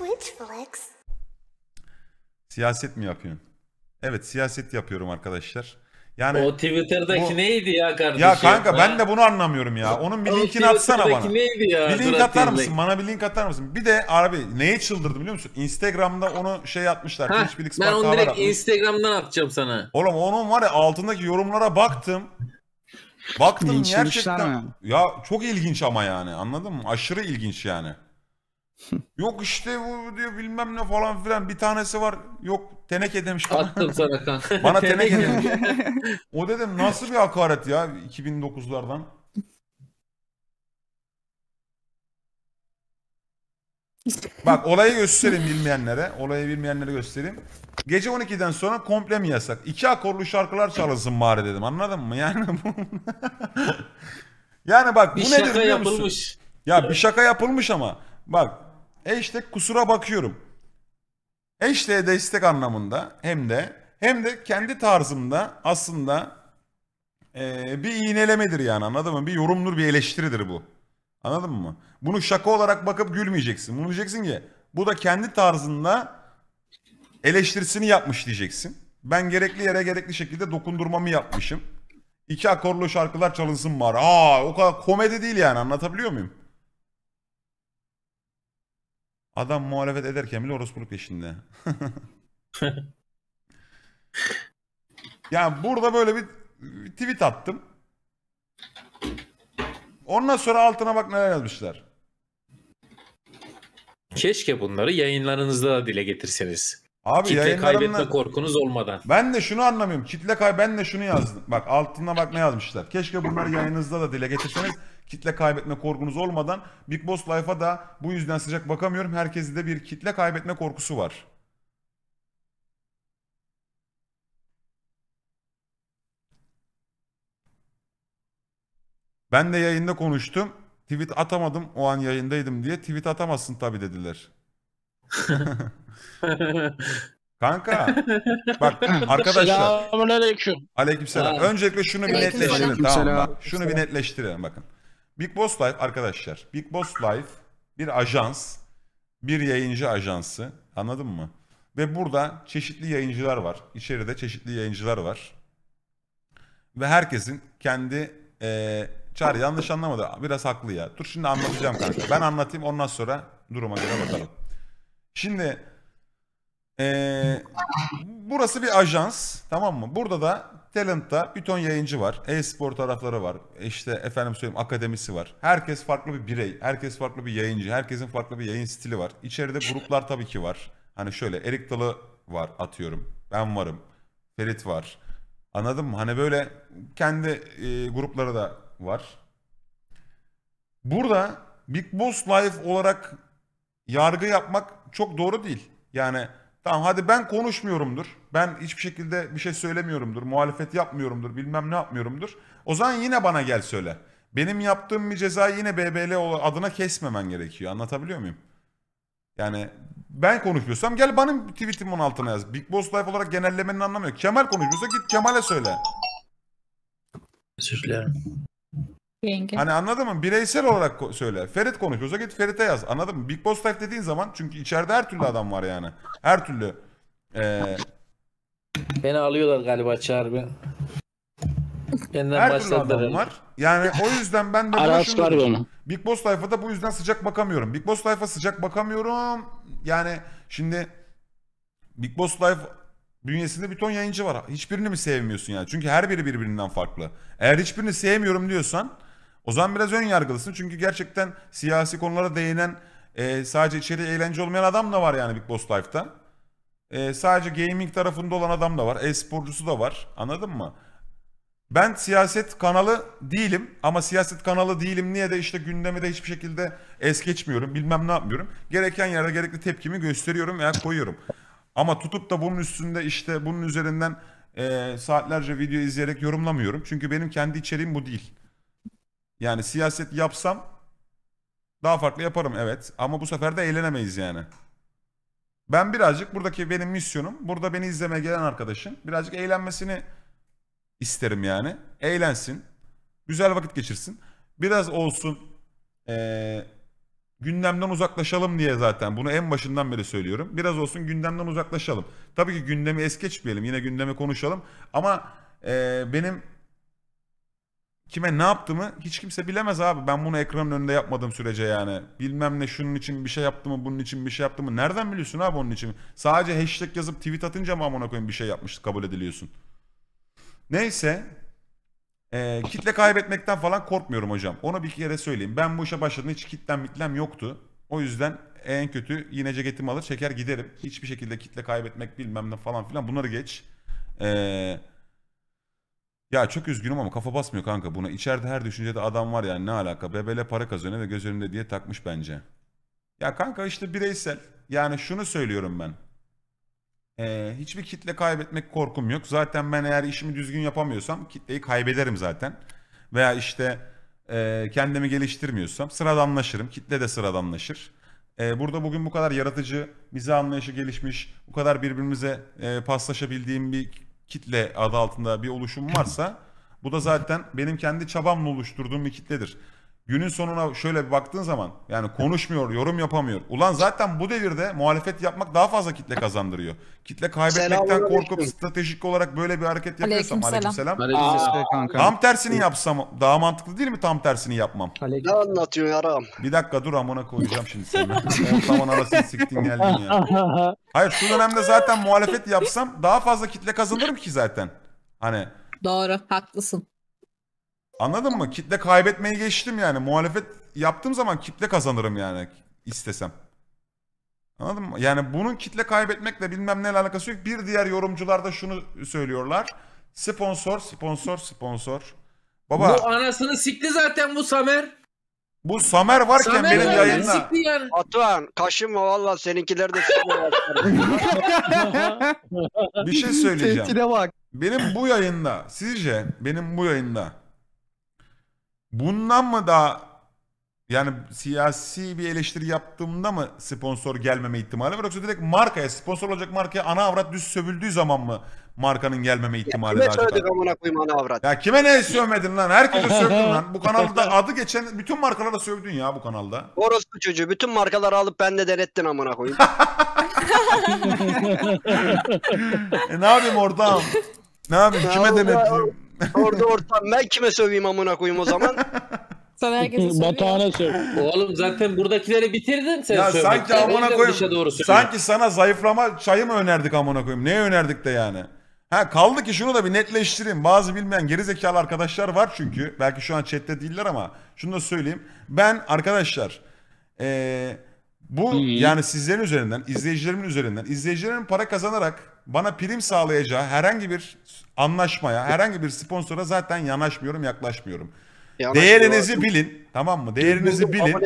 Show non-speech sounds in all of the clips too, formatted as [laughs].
Twitch Siyaset mi yapıyorsun? Evet siyaset yapıyorum arkadaşlar. Yani o Twitter'daki bu... neydi ya kardeşim? Ya kanka ha? ben de bunu anlamıyorum ya. Onun bir o linkini atsana bana. neydi ya? Bir link atar mısın? Bana bir link atar mısın? Bir de abi neye çıldırdım biliyor musun? Instagram'da onu şey atmışlar. Ha, ben onu direkt atmış. Instagram'dan atacağım sana. Oğlum onun var ya altındaki yorumlara baktım. Baktım gerçekten. Ya çok ilginç ama yani anladın mı? Aşırı ilginç yani. Yok işte bu diyor bilmem ne falan filan. Bir tanesi var. Yok teneke demiş. Attım sana [laughs] kan. Bana teneke demiş. O dedim nasıl bir hakaret ya 2009'lardan. Bak olayı göstereyim bilmeyenlere. Olayı bilmeyenlere göstereyim. Gece 12'den sonra komple mi yasak? İki akorlu şarkılar çalınsın bari dedim. Anladın mı? Yani bu... [laughs] yani bak bir bu nedir biliyor musun? yapılmış. Ya bir şaka yapılmış ama. Bak Hashtag kusura bakıyorum. Hashtag destek anlamında hem de hem de kendi tarzımda aslında ee, bir iğnelemedir yani anladın mı? Bir yorumdur bir eleştiridir bu. Anladın mı? Bunu şaka olarak bakıp gülmeyeceksin. Bunu diyeceksin ki bu da kendi tarzında eleştirisini yapmış diyeceksin. Ben gerekli yere gerekli şekilde dokundurmamı yapmışım. İki akorlu şarkılar çalınsın bari. Aa o kadar komedi değil yani anlatabiliyor muyum? Adam muhalefet ederken bile orospuluk peşinde. [laughs] yani burada böyle bir tweet attım. Ondan sonra altına bak neler yazmışlar. Keşke bunları yayınlarınızda da dile getirseniz. Abi kitle kaybetme korkunuz olmadan. Ben de şunu anlamıyorum. Kitle kay ben de şunu yazdım. Bak altına bak ne yazmışlar. Keşke bunları yayınınızda da dile getirseniz. Kitle kaybetme korkunuz olmadan Big Boss Life'a da bu yüzden sıcak bakamıyorum. Herkeste de bir kitle kaybetme korkusu var. Ben de yayında konuştum. Tweet atamadım o an yayındaydım diye. Tweet atamazsın tabi dediler. [laughs] Kanka bak [laughs] arkadaşlar. Selamünaleyküm. Aleykümselam. Öncelikle şunu bir netleştirelim tamam mı? şunu bir netleştirelim bakın. Big Boss Life arkadaşlar. Big Boss Life bir ajans, bir yayıncı ajansı. Anladın mı? Ve burada çeşitli yayıncılar var. İçeride çeşitli yayıncılar var. Ve herkesin kendi ee, Çağrı yanlış anlamadı. Biraz haklı ya. Dur şimdi anlatacağım kanka. Ben anlatayım ondan sonra duruma göre bakalım. Şimdi ee, burası bir ajans tamam mı? Burada da Talent'ta bir ton yayıncı var. E-spor tarafları var. İşte efendim söyleyeyim akademisi var. Herkes farklı bir birey. Herkes farklı bir yayıncı. Herkesin farklı bir yayın stili var. İçeride gruplar tabii ki var. Hani şöyle Erik Dalı var atıyorum. Ben varım. Ferit var. Anladın mı? Hani böyle kendi e, grupları da var. Burada Big Boss Live olarak yargı yapmak çok doğru değil. Yani Tamam hadi ben konuşmuyorumdur. Ben hiçbir şekilde bir şey söylemiyorumdur. Muhalefet yapmıyorumdur. Bilmem ne yapmıyorumdur. O zaman yine bana gel söyle. Benim yaptığım bir ceza yine BBL adına kesmemen gerekiyor. Anlatabiliyor muyum? Yani ben konuşmuyorsam gel benim tweetimin altına yaz. Big Boss Life olarak genellemenin anlamı yok. Kemal konuşuyorsa git Kemal'e söyle. Özür dilerim. Yenge. Hani anladın mı? Bireysel olarak söyle. Ferit konuşuyorsa git Ferit'e yaz. Anladın mı? Big Boss Life dediğin zaman çünkü içeride her türlü adam var yani. Her türlü. Ee, Beni alıyorlar galiba Çağrı ben. Benden her türlü adam var. Yani o yüzden ben de [laughs] buna şunu beni. Big Boss Life'a bu yüzden sıcak bakamıyorum. Big Boss Life'a sıcak bakamıyorum. Yani şimdi Big Boss Life bünyesinde bir ton yayıncı var. Hiçbirini mi sevmiyorsun yani? Çünkü her biri birbirinden farklı. Eğer hiçbirini sevmiyorum diyorsan o zaman biraz ön yargılısın. Çünkü gerçekten siyasi konulara değinen e, sadece içeri eğlence olmayan adam da var yani Big Boss Life'ta. E, sadece gaming tarafında olan adam da var. E-sporcusu da var. Anladın mı? Ben siyaset kanalı değilim ama siyaset kanalı değilim niye de işte gündemi de hiçbir şekilde es geçmiyorum bilmem ne yapmıyorum. Gereken yerde gerekli tepkimi gösteriyorum veya koyuyorum. Ama tutup da bunun üstünde işte bunun üzerinden e, saatlerce video izleyerek yorumlamıyorum. Çünkü benim kendi içeriğim bu değil. Yani siyaset yapsam daha farklı yaparım evet. Ama bu sefer de eğlenemeyiz yani. Ben birazcık buradaki benim misyonum, burada beni izlemeye gelen arkadaşın birazcık eğlenmesini isterim yani. Eğlensin, güzel vakit geçirsin. Biraz olsun ee, gündemden uzaklaşalım diye zaten bunu en başından beri söylüyorum. Biraz olsun gündemden uzaklaşalım. Tabii ki gündemi es geçmeyelim, yine gündemi konuşalım. Ama ee, benim kime ne yaptığımı hiç kimse bilemez abi. Ben bunu ekranın önünde yapmadığım sürece yani. Bilmem ne şunun için bir şey yaptım mı, bunun için bir şey yaptım mı. Nereden biliyorsun abi onun için? Sadece hashtag yazıp tweet atınca mı amına koyayım bir şey yapmış kabul ediliyorsun. Neyse. E, kitle kaybetmekten falan korkmuyorum hocam. Onu bir kere söyleyeyim. Ben bu işe başladığımda hiç kitlem mitlem yoktu. O yüzden en kötü yine ceketimi alır çeker giderim. Hiçbir şekilde kitle kaybetmek bilmem ne falan filan bunları geç. Eee ya çok üzgünüm ama kafa basmıyor kanka buna. İçeride her düşüncede adam var yani ne alaka. Bebele para kazanıyor ve göz önünde diye takmış bence. Ya kanka işte bireysel. Yani şunu söylüyorum ben. Ee, hiçbir kitle kaybetmek korkum yok. Zaten ben eğer işimi düzgün yapamıyorsam kitleyi kaybederim zaten. Veya işte e, kendimi geliştirmiyorsam sıradanlaşırım. Kitle de sıradanlaşır. E, burada bugün bu kadar yaratıcı, bize anlayışı gelişmiş, bu kadar birbirimize e, paslaşabildiğim bir kitle adı altında bir oluşum varsa bu da zaten benim kendi çabamla oluşturduğum bir kitledir günün sonuna şöyle bir baktığın zaman yani konuşmuyor, yorum yapamıyor. Ulan zaten bu devirde muhalefet yapmak daha fazla kitle kazandırıyor. Kitle kaybetmekten korkup stratejik olarak böyle bir hareket yapıyorsam aleykümselam. Aleykümselam. Tam tersini yapsam daha mantıklı değil mi tam tersini yapmam? Ne anlatıyor yaram? Bir dakika dur amına koyacağım şimdi seni. Ortamın arasını siktin geldin ya. [laughs] Hayır şu dönemde zaten muhalefet yapsam daha fazla kitle kazanırım ki zaten. Hani Doğru, haklısın. Anladın mı? Kitle kaybetmeyi geçtim yani. Muhalefet yaptığım zaman kitle kazanırım yani istesem. Anladın mı? Yani bunun kitle kaybetmekle bilmem ne alakası yok. Bir diğer yorumcular da şunu söylüyorlar. Sponsor, sponsor, sponsor. Baba. Bu anasını sikti zaten bu Samer. Bu Samer varken Samer benim var yayında. Sikti yani. Atuhan kaşınma valla seninkiler de Bir şey söyleyeceğim. Benim bu yayında sizce benim bu yayında Bundan mı daha yani siyasi bir eleştiri yaptığımda mı sponsor gelmeme ihtimali var yoksa direkt markaya sponsor olacak markaya ana avrat düz sövüldüğü zaman mı markanın gelmeme ihtimali var? kime daha sövdük amına koyayım ana avrat? Ya kime ne sövmedin lan? Herkese [laughs] sövdün lan. Bu kanalda adı geçen bütün markalara sövdün ya bu kanalda. Orospu çocuğu bütün markaları alıp ben de denettin amına koyayım. [laughs] [laughs] e, ne yapayım oradan? Ne yapayım? Kime denettim? Orada ortam ben kime söveyim amına koyayım o zaman? Sen herkese söylüyorsun. [laughs] Batağına söv. Oğlum zaten buradakileri bitirdin sen Ya sövmekten. sanki amına O koyayım. doğru Sanki sana zayıflama çayı mı önerdik amına koyayım? Neye önerdik de yani? Ha kaldı ki şunu da bir netleştireyim. Bazı bilmeyen gerizekalı arkadaşlar var çünkü. Belki şu an chatte değiller ama şunu da söyleyeyim. Ben arkadaşlar eee, bu yani sizlerin üzerinden, izleyicilerimin üzerinden, izleyicilerin para kazanarak bana prim sağlayacağı herhangi bir anlaşmaya, e- herhangi bir sponsora zaten yanaşmıyorum, yaklaşmıyorum. E, Yanaşmıyor. Değerinizi bilin, tamam mı? Değerinizi bilin.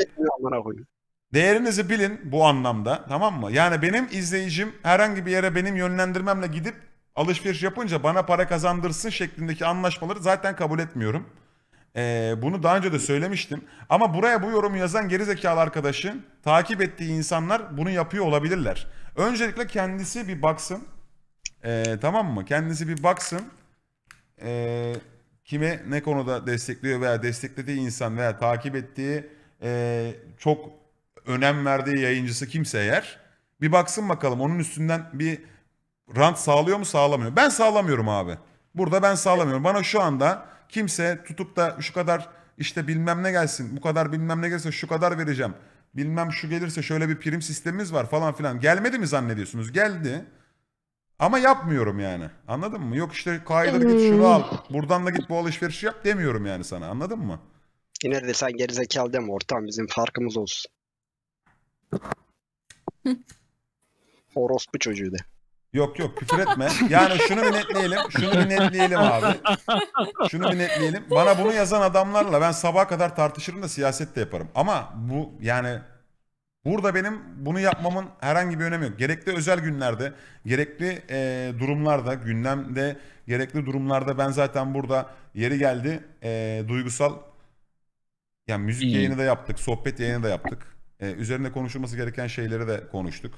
Değerinizi bilin bu anlamda, tamam mı? Yani benim izleyicim herhangi bir yere benim yönlendirmemle gidip alışveriş yapınca bana para kazandırsın şeklindeki anlaşmaları zaten kabul etmiyorum. Ee, bunu daha önce de söylemiştim. Ama buraya bu yorumu yazan gerizekalı arkadaşın takip ettiği insanlar bunu yapıyor olabilirler. Öncelikle kendisi bir baksın. Ee, tamam mı? Kendisi bir baksın. Ee, kime ne konuda destekliyor veya desteklediği insan veya takip ettiği e, çok önem verdiği yayıncısı kimse eğer. Bir baksın bakalım onun üstünden bir rant sağlıyor mu sağlamıyor. Ben sağlamıyorum abi. Burada ben sağlamıyorum. Bana şu anda kimse tutup da şu kadar işte bilmem ne gelsin, bu kadar bilmem ne gelirse şu kadar vereceğim. Bilmem şu gelirse şöyle bir prim sistemimiz var falan filan. Gelmedi mi zannediyorsunuz? Geldi. Ama yapmıyorum yani. Anladın mı? Yok işte kaydır git hmm. şunu al. Buradan da git bu alışverişi yap demiyorum yani sana. Anladın mı? Yine de sen gerizekalı deme ortam bizim farkımız olsun. [laughs] Orospu çocuğu de. Yok yok küfür etme. Yani şunu bir netleyelim. Şunu bir netleyelim abi. Şunu bir netleyelim. Bana bunu yazan adamlarla ben sabaha kadar tartışırım da siyaset de yaparım. Ama bu yani Burada benim bunu yapmamın herhangi bir önemi yok. Gerekli özel günlerde, gerekli e, durumlarda, gündemde, gerekli durumlarda ben zaten burada yeri geldi e, duygusal yani müzik İyi. yayını da yaptık, sohbet yayını da yaptık. E, üzerinde konuşulması gereken şeyleri de konuştuk.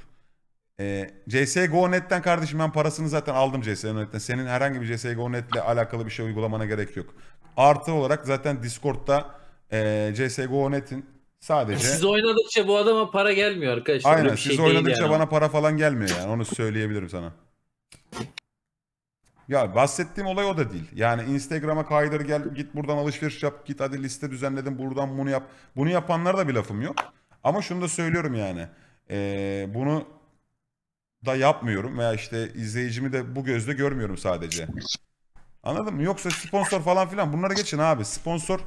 E, CSGO.net'ten kardeşim ben parasını zaten aldım CSGO.net'ten. Senin herhangi bir CSGO.net'le alakalı bir şey uygulamana gerek yok. Artı olarak zaten Discord'da e, CSGO.net'in Sadece... Siz oynadıkça bu adama para gelmiyor arkadaşlar. Aynen bir siz şey oynadıkça yani. bana para falan gelmiyor yani onu söyleyebilirim sana. Ya bahsettiğim olay o da değil. Yani Instagram'a kaydır gel git buradan alışveriş yap git hadi liste düzenledim buradan bunu yap. Bunu yapanlara da bir lafım yok. Ama şunu da söylüyorum yani. Ee, bunu da yapmıyorum veya işte izleyicimi de bu gözle görmüyorum sadece. Anladın mı? Yoksa sponsor falan filan bunları geçin abi. Sponsor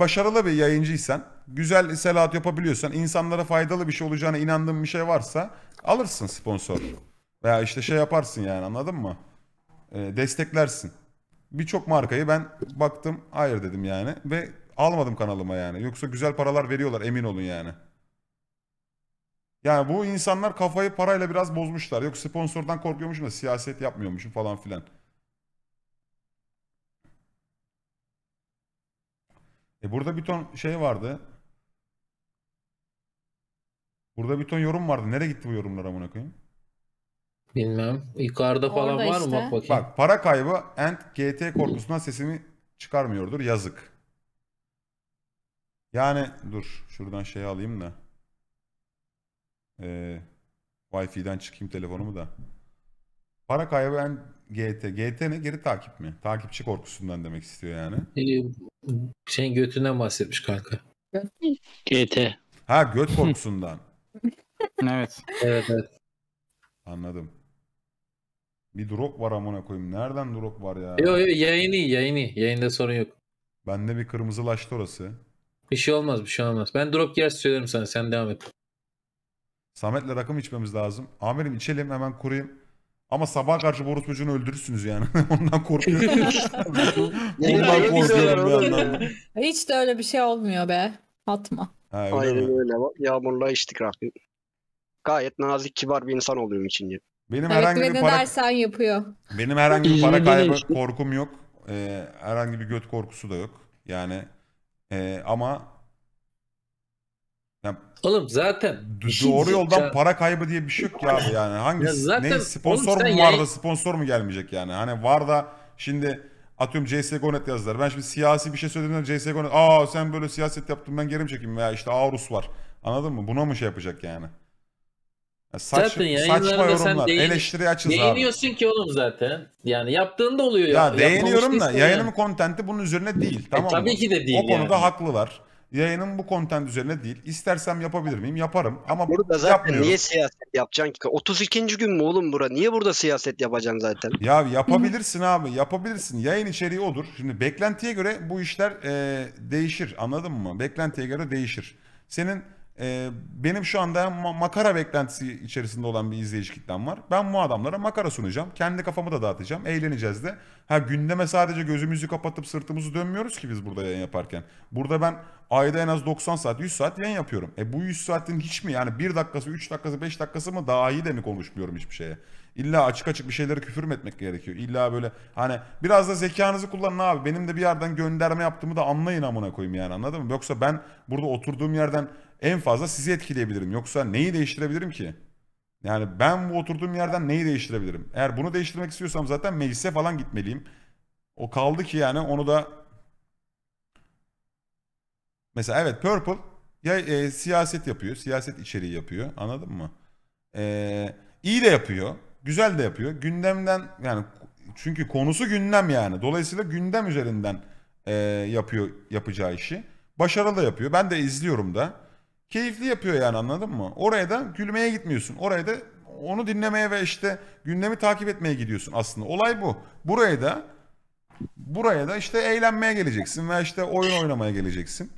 başarılı bir yayıncıysan, güzel selat yapabiliyorsan, insanlara faydalı bir şey olacağına inandığın bir şey varsa alırsın sponsor. Veya işte şey yaparsın yani anladın mı? E, desteklersin. Birçok markayı ben baktım hayır dedim yani ve almadım kanalıma yani. Yoksa güzel paralar veriyorlar emin olun yani. Yani bu insanlar kafayı parayla biraz bozmuşlar. Yok sponsordan korkuyormuşum da siyaset yapmıyormuşum falan filan. E burada bir ton şey vardı. Burada bir ton yorum vardı. Nereye gitti bu yorumlar amına koyayım? Bilmem. Yukarıda falan Orada var mı? Bak bakayım. Bak para kaybı and GT korkusundan sesini çıkarmıyordur. Yazık. Yani dur şuradan şey alayım da. Ee, Wi-Fi'den çıkayım telefonumu da. Para kaybı and GT. GT ne? Geri takip mi? Takipçi korkusundan demek istiyor yani. Ee, Senin götünden bahsetmiş kanka. GT. Ha göt korkusundan. [laughs] evet. Evet evet. Anladım. Bir drop var amına koyayım. Nereden drop var ya? Yok yok yayını iyi Yayında sorun yok. Bende bir kırmızılaştı orası. Bir şey olmaz bir şey olmaz. Ben drop yer söylerim sana sen devam et. Samet'le rakım içmemiz lazım. Amirim içelim hemen kurayım. Ama sabah karşı Boris Hoca'nı öldürürsünüz yani. [laughs] Ondan korkuyorum. Ondan [laughs] şey korkuyorum Hiç de öyle bir şey olmuyor be. Atma. Ha, öyle Aynen mi? öyle. Yağmurla içtik Rabbim. Gayet nazik, kibar bir insan oluyorum için. Benim Evet herhangi bir para dersen yapıyor. benim herhangi bir para kaybı korkum yok. Ee, herhangi bir göt korkusu da yok. Yani e, ama yani, oğlum zaten doğru yoldan ya. para kaybı diye bir şey yok ya abi yani. Hangi ya ne sponsor mu var da yay... sponsor mu gelmeyecek yani? Hani var da şimdi atıyorum CS:GO.net yazdılar. Ben şimdi siyasi bir şey söylediğimde CS:GO.net aa sen böyle siyaset yaptın ben geri mi çekeyim ya işte Aorus var. Anladın mı? Buna mı şey yapacak yani? Ya saç, saçma yorumlar. Değin, Eleştiri açız değiniyorsun abi. Değiniyorsun ki oğlum zaten. Yani yaptığında oluyor. Ya, ya değiniyorum da yani. yayınımın kontenti bunun üzerine değil. E, tamam e, tabii mı? ki de değil O konuda yani. haklılar yayının bu kontent üzerine değil. İstersem yapabilir miyim? Yaparım ama Burada zaten yapmıyorum. niye siyaset yapacaksın ki? 32. gün mü oğlum bura? Niye burada siyaset yapacaksın zaten? Ya yapabilirsin abi yapabilirsin. Yayın içeriği odur. Şimdi beklentiye göre bu işler e, değişir anladın mı? Beklentiye göre değişir. Senin e, benim şu anda makara beklentisi içerisinde olan bir izleyici kitlem var. Ben bu adamlara makara sunacağım. Kendi kafamı da dağıtacağım. Eğleneceğiz de. Ha gündeme sadece gözümüzü kapatıp sırtımızı dönmüyoruz ki biz burada yayın yaparken. Burada ben ayda en az 90 saat 100 saat yayın yapıyorum. E bu 100 saatin hiç mi yani 1 dakikası 3 dakikası 5 dakikası mı daha iyi de mi konuşmuyorum hiçbir şeye? İlla açık açık bir şeylere küfür mü etmek gerekiyor? İlla böyle hani biraz da zekanızı kullanın abi. Benim de bir yerden gönderme yaptığımı da anlayın amına koyayım yani anladın mı? Yoksa ben burada oturduğum yerden en fazla sizi etkileyebilirim. Yoksa neyi değiştirebilirim ki? Yani ben bu oturduğum yerden neyi değiştirebilirim? Eğer bunu değiştirmek istiyorsam zaten meclise falan gitmeliyim. O kaldı ki yani onu da mesela evet Purple ya e, siyaset yapıyor, siyaset içeriği yapıyor. Anladın mı? E, iyi de yapıyor. Güzel de yapıyor. Gündemden yani çünkü konusu gündem yani. Dolayısıyla gündem üzerinden e, yapıyor yapacağı işi. Başarılı yapıyor. Ben de izliyorum da. Keyifli yapıyor yani anladın mı? Oraya da gülmeye gitmiyorsun. Oraya da onu dinlemeye ve işte gündemi takip etmeye gidiyorsun aslında. Olay bu. Buraya da buraya da işte eğlenmeye geleceksin ve işte oyun oynamaya geleceksin.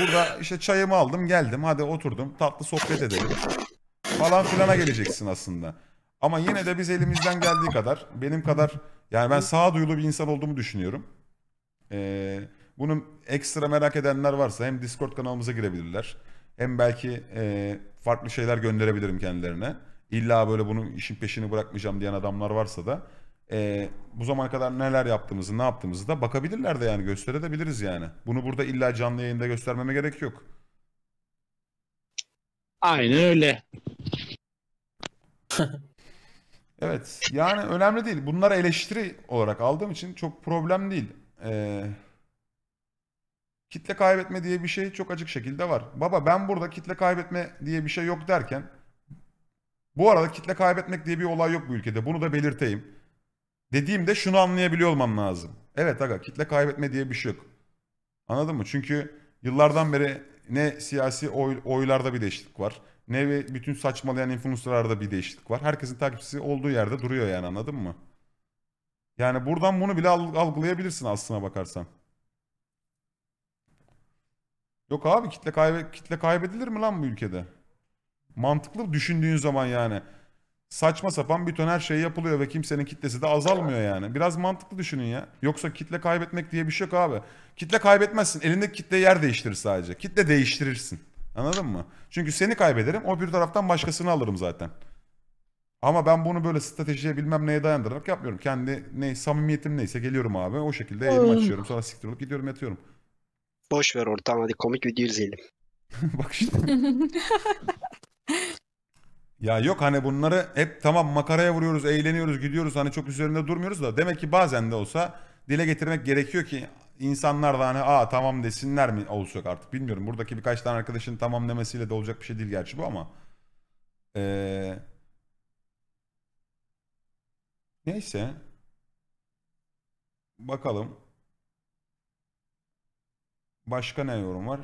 Burada işte çayımı aldım geldim hadi oturdum tatlı sohbet edelim falan filana geleceksin aslında. Ama yine de biz elimizden geldiği kadar benim kadar yani ben sağduyulu bir insan olduğumu düşünüyorum. Ee, bunun ekstra merak edenler varsa hem Discord kanalımıza girebilirler. Hem belki e, farklı şeyler gönderebilirim kendilerine. İlla böyle bunun işin peşini bırakmayacağım diyen adamlar varsa da e, bu zamana kadar neler yaptığımızı ne yaptığımızı da bakabilirler de yani gösterebiliriz yani. Bunu burada illa canlı yayında göstermeme gerek yok. Aynen öyle. [laughs] Evet yani önemli değil. Bunları eleştiri olarak aldığım için çok problem değil. Ee, kitle kaybetme diye bir şey çok açık şekilde var. Baba ben burada kitle kaybetme diye bir şey yok derken bu arada kitle kaybetmek diye bir olay yok bu ülkede. Bunu da belirteyim. Dediğimde şunu anlayabiliyor olmam lazım. Evet aga kitle kaybetme diye bir şey yok. Anladın mı? Çünkü yıllardan beri ne siyasi oy, oylarda bir değişiklik var ne ve bütün saçmalayan influencerlarda bir değişiklik var. Herkesin takipçisi olduğu yerde duruyor yani anladın mı? Yani buradan bunu bile algılayabilirsin aslına bakarsan. Yok abi kitle, kaybe kitle kaybedilir mi lan bu ülkede? Mantıklı düşündüğün zaman yani. Saçma sapan bir ton her şey yapılıyor ve kimsenin kitlesi de azalmıyor yani. Biraz mantıklı düşünün ya. Yoksa kitle kaybetmek diye bir şey yok abi. Kitle kaybetmezsin. Elindeki kitleyi yer değiştirir sadece. Kitle değiştirirsin. Anladın mı? Çünkü seni kaybederim o bir taraftan başkasını alırım zaten. Ama ben bunu böyle stratejiye bilmem neye dayandırarak yapmıyorum. Kendi ne samimiyetim neyse geliyorum abi. O şekilde elimi açıyorum. Sonra siktir olup gidiyorum yatıyorum. Boş ver ortam hadi komik video izleyelim. [laughs] Bak işte. ya yok hani bunları hep tamam makaraya vuruyoruz, eğleniyoruz, gidiyoruz. Hani çok üzerinde durmuyoruz da demek ki bazen de olsa dile getirmek gerekiyor ki İnsanlar da hani aa tamam desinler mi olacak artık bilmiyorum. Buradaki birkaç tane arkadaşın tamam demesiyle de olacak bir şey değil gerçi bu ama. Ee... Neyse. Bakalım. Başka ne yorum var?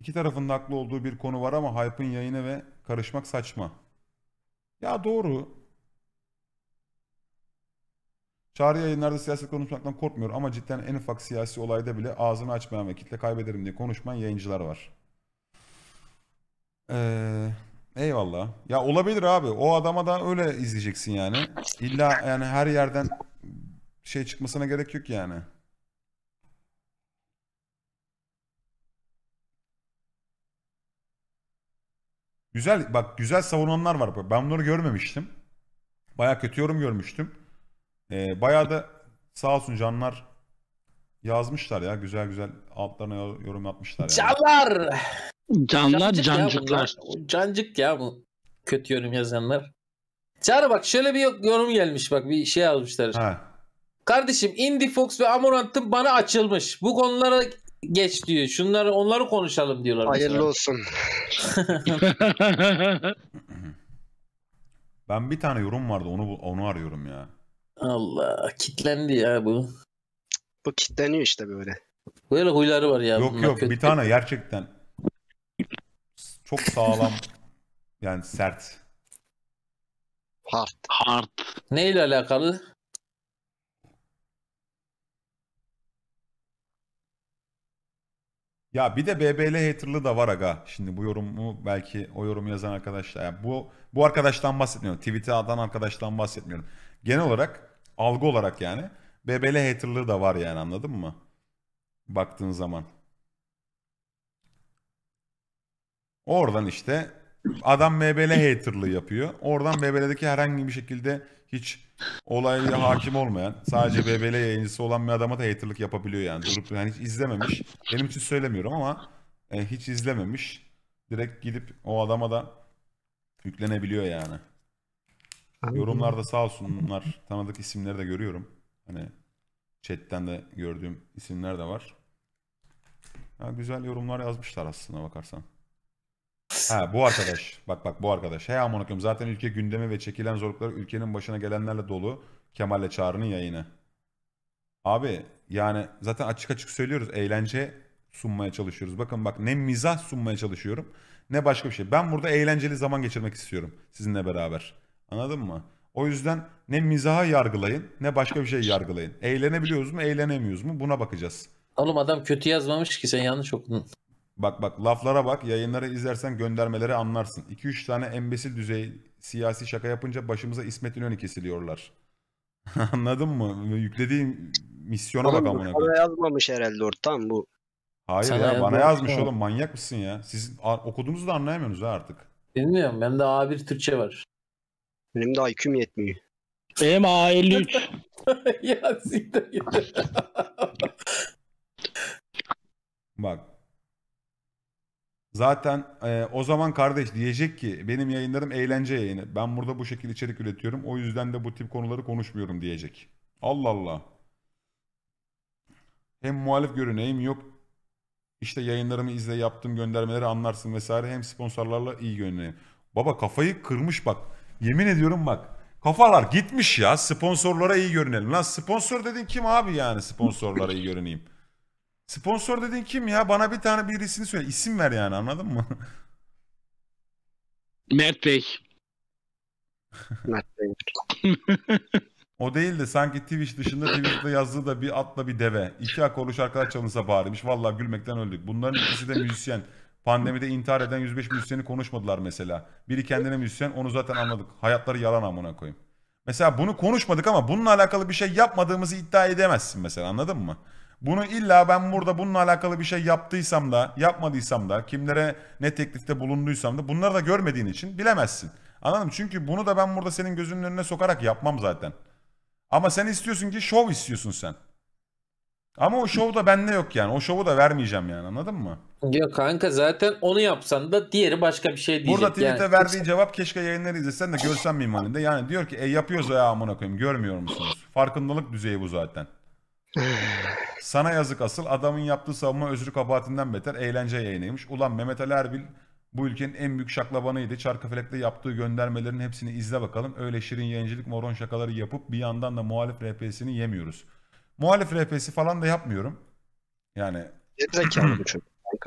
İki tarafın haklı olduğu bir konu var ama hype'ın yayını ve karışmak saçma. Ya doğru. Çağrı yayınlarda siyaset konuşmaktan korkmuyor ama cidden en ufak siyasi olayda bile ağzını açmayan ve kitle kaybederim diye konuşman yayıncılar var. Ee, eyvallah. Ya olabilir abi. O adama da öyle izleyeceksin yani. İlla yani her yerden şey çıkmasına gerek yok yani. Güzel bak güzel savunanlar var. Ben bunları görmemiştim. Baya kötü yorum görmüştüm. E, bayağı da sağ olsun canlar yazmışlar ya. Güzel güzel altlarına yorum yapmışlar. Yani. Canlar! Canlar cancık cancıklar. Ya bunlar. cancık ya bu kötü yorum yazanlar. Çağrı bak şöyle bir yorum gelmiş bak bir şey yazmışlar. Ha. Kardeşim Indie Fox ve Amorant'ın bana açılmış. Bu konulara geç diyor. Şunları onları konuşalım diyorlar. Hayırlı mesela. olsun. [laughs] ben bir tane yorum vardı onu onu arıyorum ya. Allah kitlendi ya bu. Bu kitleniyor işte böyle. Böyle huyları var ya. Yok yok kötü. bir tane gerçekten çok sağlam yani sert. Hard. Hard. Neyle alakalı? Ya bir de BBL haterlı da var aga. Şimdi bu yorumu belki o yorumu yazan arkadaşlar. Yani bu bu arkadaştan bahsetmiyorum. Twitter'dan arkadaştan bahsetmiyorum. Genel olarak Algı olarak yani. BBL haterlığı da var yani anladın mı? Baktığın zaman. Oradan işte adam BBL haterlığı yapıyor. Oradan BBL'deki herhangi bir şekilde hiç olayla hakim olmayan, sadece BBL yayıncısı olan bir adama da haterlık yapabiliyor yani. Durup yani hiç izlememiş. Benim için söylemiyorum ama e, hiç izlememiş. Direkt gidip o adama da yüklenebiliyor yani. Yorumlarda sağ olsunlar. Tanıdık isimleri de görüyorum. Hani chatten de gördüğüm isimler de var. Ha, güzel yorumlar yazmışlar aslında bakarsan. Ha bu arkadaş. Bak bak bu arkadaş. Hey amına koyayım zaten ülke gündemi ve çekilen zorluklar ülkenin başına gelenlerle dolu. Kemal'le Çağrı'nın yayını. Abi yani zaten açık açık söylüyoruz. Eğlence sunmaya çalışıyoruz. Bakın bak ne mizah sunmaya çalışıyorum ne başka bir şey. Ben burada eğlenceli zaman geçirmek istiyorum sizinle beraber. Anladın mı? O yüzden ne mizaha yargılayın ne başka bir şey yargılayın. Eğlenebiliyoruz mu eğlenemiyoruz mu buna bakacağız. Oğlum adam kötü yazmamış ki sen yanlış okudun. Bak bak laflara bak yayınları izlersen göndermeleri anlarsın. 2-3 tane embesil düzey siyasi şaka yapınca başımıza İsmet İnönü kesiliyorlar. [laughs] Anladın mı? Yüklediğim misyona oğlum, bak amına koyayım. yazmamış herhalde ortam bu. Hayır Sana ya bana yazmış oğlum manyak mısın ya? Siz okuduğunuzu da anlayamıyorsunuz artık. Bilmiyorum bende A1 Türkçe var. Benim de IQ'm yetmiyor. Benim A53. [laughs] ya siktir [laughs] Bak. Zaten e, o zaman kardeş diyecek ki benim yayınlarım eğlence yayını. Ben burada bu şekilde içerik üretiyorum. O yüzden de bu tip konuları konuşmuyorum diyecek. Allah Allah. Hem muhalif görüneyim yok. İşte yayınlarımı izle yaptığım göndermeleri anlarsın vesaire. Hem sponsorlarla iyi görüneyim. Baba kafayı kırmış bak. Yemin ediyorum bak. Kafalar gitmiş ya sponsorlara iyi görünelim. Lan sponsor dedin kim abi yani sponsorlara iyi görüneyim. Sponsor dedin kim ya? Bana bir tane birisini söyle. İsim ver yani anladın mı? Mert Bey. [laughs] Mert Bey. o değil de sanki Twitch dışında Twitch'te yazdığı da bir atla bir deve. İki akoluş arkadaş çalınsa bağırmış. Vallahi gülmekten öldük. Bunların ikisi de müzisyen. Pandemide intihar eden 105 müzisyeni konuşmadılar mesela. Biri kendine müzisyen onu zaten anladık. Hayatları yalan amına koyayım. Mesela bunu konuşmadık ama bununla alakalı bir şey yapmadığımızı iddia edemezsin mesela anladın mı? Bunu illa ben burada bununla alakalı bir şey yaptıysam da yapmadıysam da kimlere ne teklifte bulunduysam da bunları da görmediğin için bilemezsin. Anladın Çünkü bunu da ben burada senin gözünün önüne sokarak yapmam zaten. Ama sen istiyorsun ki şov istiyorsun sen. Ama o şov da bende yok yani. O şovu da vermeyeceğim yani anladın mı? Yok kanka zaten onu yapsan da diğeri başka bir şey diyecek. Burada tweet'e yani. verdiği cevap keşke yayınları izlesen de görsen miyim halinde. Yani diyor ki e, yapıyoruz ya amına koyayım görmüyor musunuz? Farkındalık düzeyi bu zaten. [sighs] Sana yazık asıl adamın yaptığı savunma özrü kabahatinden beter eğlence yayınıymış. Ulan Mehmet Ali Erbil bu ülkenin en büyük şaklabanıydı. Çarkıfelek'te yaptığı göndermelerin hepsini izle bakalım. Öyle şirin yayıncılık moron şakaları yapıp bir yandan da muhalif RP'sini yemiyoruz.'' Muhalif RP'si falan da yapmıyorum. Yani Gerizekalı bu çocuk. [laughs]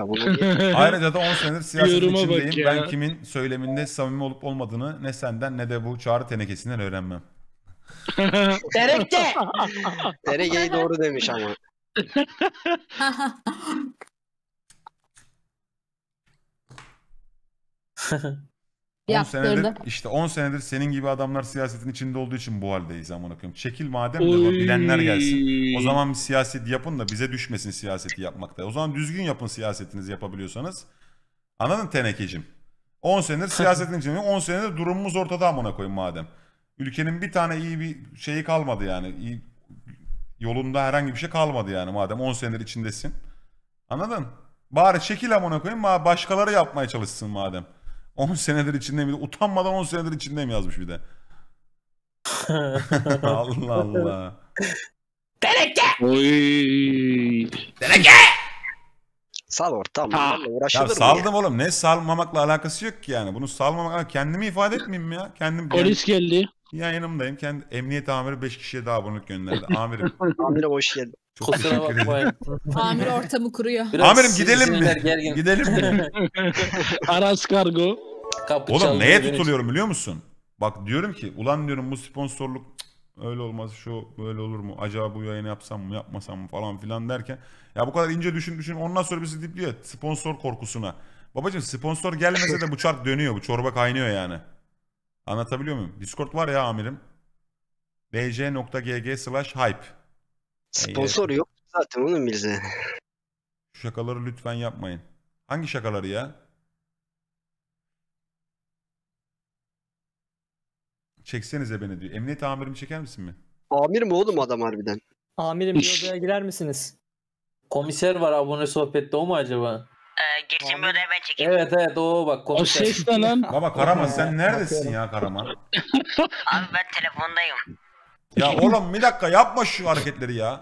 ayrıca da 10 senedir siyaset Yoruma bak içindeyim. Ben kimin söyleminde samimi olup olmadığını ne senden ne de bu çağrı tenekesinden öğrenmem. [laughs] Terekte. Deregeyi doğru demiş ama. [laughs] 10 senedir işte 10 senedir senin gibi adamlar siyasetin içinde olduğu için bu haldeyiz amına koyayım. Çekil madem de Oy. bilenler gelsin. O zaman bir siyaset yapın da bize düşmesin siyaseti yapmakta. O zaman düzgün yapın siyasetinizi yapabiliyorsanız. Anladın tenekecim? 10 senedir [laughs] siyasetin içinde 10 senedir durumumuz ortada amına koyayım madem. Ülkenin bir tane iyi bir şeyi kalmadı yani. İyi, yolunda herhangi bir şey kalmadı yani madem 10 senedir içindesin. Anladın? Bari çekil amına koyayım ma- başkaları yapmaya çalışsın madem. 10 senedir içindeyim. Bir utanmadan 10 senedir içindeyim yazmış bir de. [laughs] Allah Allah. Teneke! Oy. Teneke! Sal ortam. Ya Uğraşılır ya? saldım oğlum. Ne salmamakla alakası yok ki yani. Bunu salmamak... Kendimi ifade etmeyeyim ya. Kendim Polis geldi. Ya yanımdayım. Kendi, emniyet amiri 5 kişiye daha abonelik gönderdi. Amirim. [laughs] Amire hoş geldin. Çok Kusura bakmayın. Amir ortamı kuruyor. Amirim gidelim mi? Gergin. [laughs] Gidelim mi? [laughs] Aras kargo. Kapı Oğlum neye tutuluyorum biliyor musun? Bak diyorum ki ulan diyorum bu sponsorluk öyle olmaz şu böyle olur mu? Acaba bu yayını yapsam mı yapmasam mı falan filan derken. Ya bu kadar ince düşün düşün ondan sonra bizi dipliyor sponsor korkusuna. Babacım sponsor gelmese de bu çark dönüyor bu çorba kaynıyor yani. Anlatabiliyor muyum? Discord var ya amirim. bc.gg slash hype. Sponsor yok zaten onun bize. Şu şakaları lütfen yapmayın. Hangi şakaları ya? Çeksenize beni diyor. Emniyet amirimi çeker misin mi? Amir mi oğlum adam harbiden? Amirim bir odaya girer misiniz? Komiser var abone sohbette o mu acaba? Ee, geçin böyle hemen çekeyim. Evet evet o bak komiser. ses şey Baba Karaman sen neredesin ya Karaman? Abi ben telefondayım. Ya [laughs] oğlum bir dakika yapma şu hareketleri ya.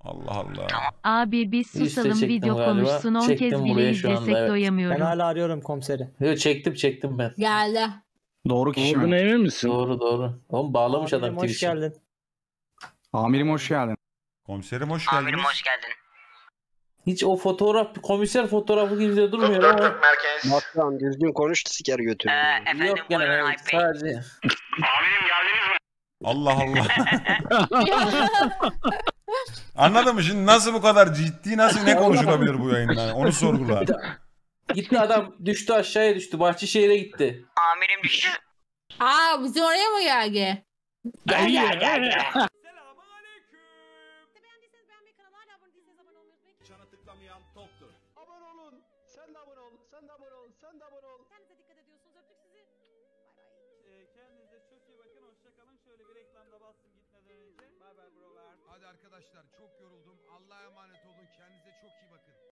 Allah Allah. Abi biz susalım İşte video galiba. konuşsun 10 kez bile izlesek evet. Ben hala arıyorum komiseri. Yok çektim çektim ben. Geldi. Doğru kişi Olduğuna mi? emin misin? Doğru doğru. Oğlum bağlamış adam Amirim, hoş geldin. Amirim hoş geldin. Komiserim hoş geldin. Amirim hoş geldin. Hiç o fotoğraf komiser fotoğrafı gibi de durmuyor ama. 444 merkez. Batman düzgün konuş siker götürüyor. Ee, efendim Yok buyurun Ayıp sadece. Amirim Allah Allah. [laughs] [laughs] Anladın mı? Şimdi nasıl bu kadar ciddi nasıl ne konuşulabilir bu yayında? Onu sorgula. Gitti adam düştü aşağıya düştü. Bahçeşehir'e gitti. Amirim düştü. Aa bizim oraya mı geldi? Gel gel gel. gel.